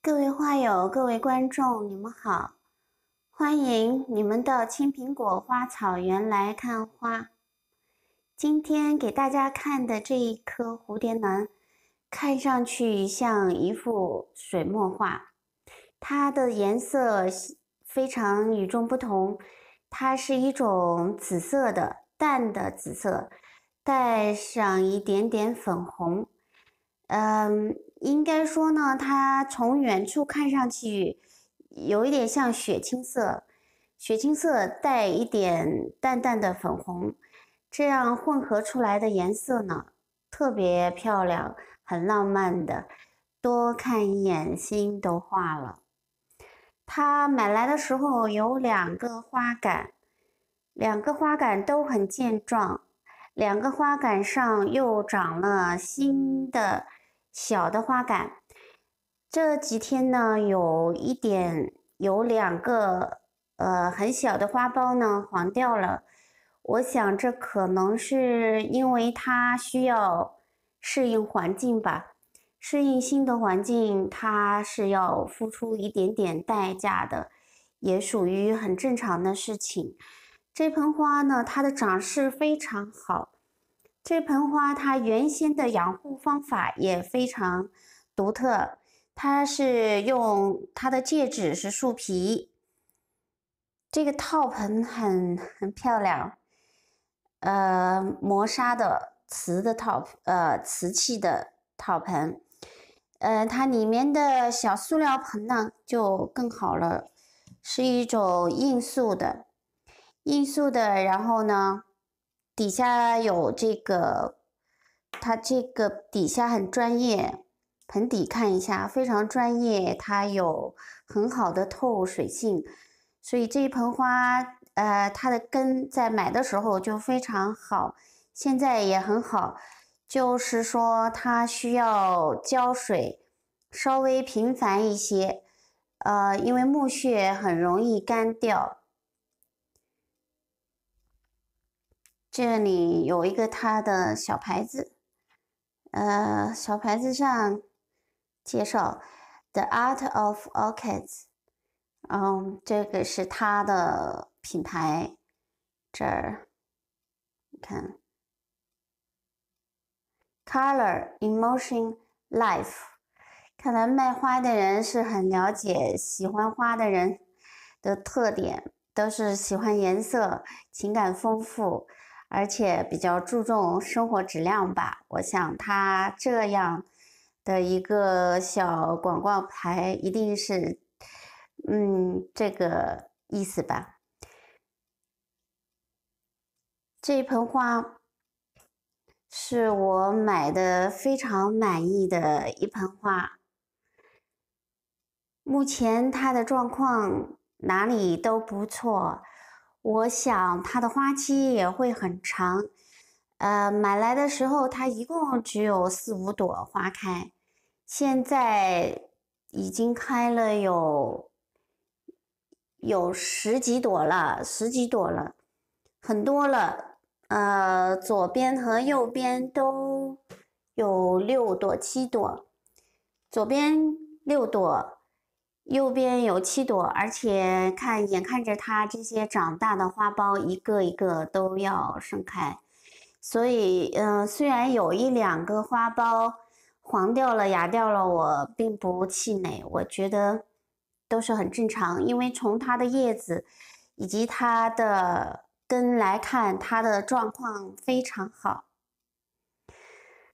各位花友，各位观众，你们好，欢迎你们到青苹果花草原来看花。今天给大家看的这一颗蝴蝶兰，看上去像一幅水墨画，它的颜色非常与众不同，它是一种紫色的，淡的紫色，带上一点点粉红。嗯，应该说呢，它从远处看上去，有一点像血青色，血青色带一点淡淡的粉红，这样混合出来的颜色呢，特别漂亮，很浪漫的，多看一眼心都化了。它买来的时候有两个花杆，两个花杆都很健壮，两个花杆上又长了新的。小的花杆，这几天呢，有一点有两个呃很小的花苞呢黄掉了。我想这可能是因为它需要适应环境吧，适应新的环境它是要付出一点点代价的，也属于很正常的事情。这盆花呢，它的长势非常好。这盆花它原先的养护方法也非常独特，它是用它的介质是树皮。这个套盆很很漂亮，呃，磨砂的瓷的套，呃，瓷器的套盆，呃，它里面的小塑料盆呢就更好了，是一种硬塑的，硬塑的，然后呢。底下有这个，它这个底下很专业，盆底看一下，非常专业，它有很好的透水性，所以这一盆花，呃，它的根在买的时候就非常好，现在也很好，就是说它需要浇水稍微频繁一些，呃，因为木屑很容易干掉。这里有一个他的小牌子，呃，小牌子上介绍 The Art of Orchids，嗯，这个是他的品牌，这儿你看，Color, Emotion, Life，看来卖花的人是很了解喜欢花的人的特点，都是喜欢颜色、情感丰富。而且比较注重生活质量吧，我想他这样的一个小广告牌一定是，嗯，这个意思吧。这盆花是我买的非常满意的一盆花，目前它的状况哪里都不错。我想它的花期也会很长，呃，买来的时候它一共只有四五朵花开，现在已经开了有有十几朵了，十几朵了，很多了。呃，左边和右边都有六朵七朵，左边六朵。右边有七朵，而且看眼看着它这些长大的花苞，一个一个都要盛开，所以嗯，虽然有一两个花苞黄掉了、芽掉了，我并不气馁，我觉得都是很正常，因为从它的叶子以及它的根来看，它的状况非常好，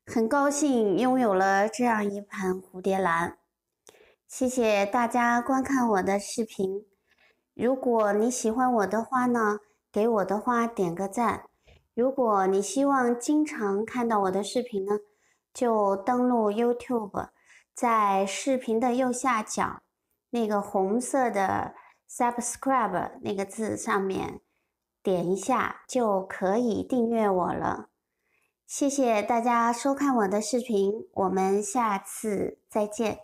很高兴拥有了这样一盆蝴蝶兰。谢谢大家观看我的视频。如果你喜欢我的花呢，给我的花点个赞。如果你希望经常看到我的视频呢，就登录 YouTube，在视频的右下角那个红色的 Subscribe 那个字上面点一下，就可以订阅我了。谢谢大家收看我的视频，我们下次再见。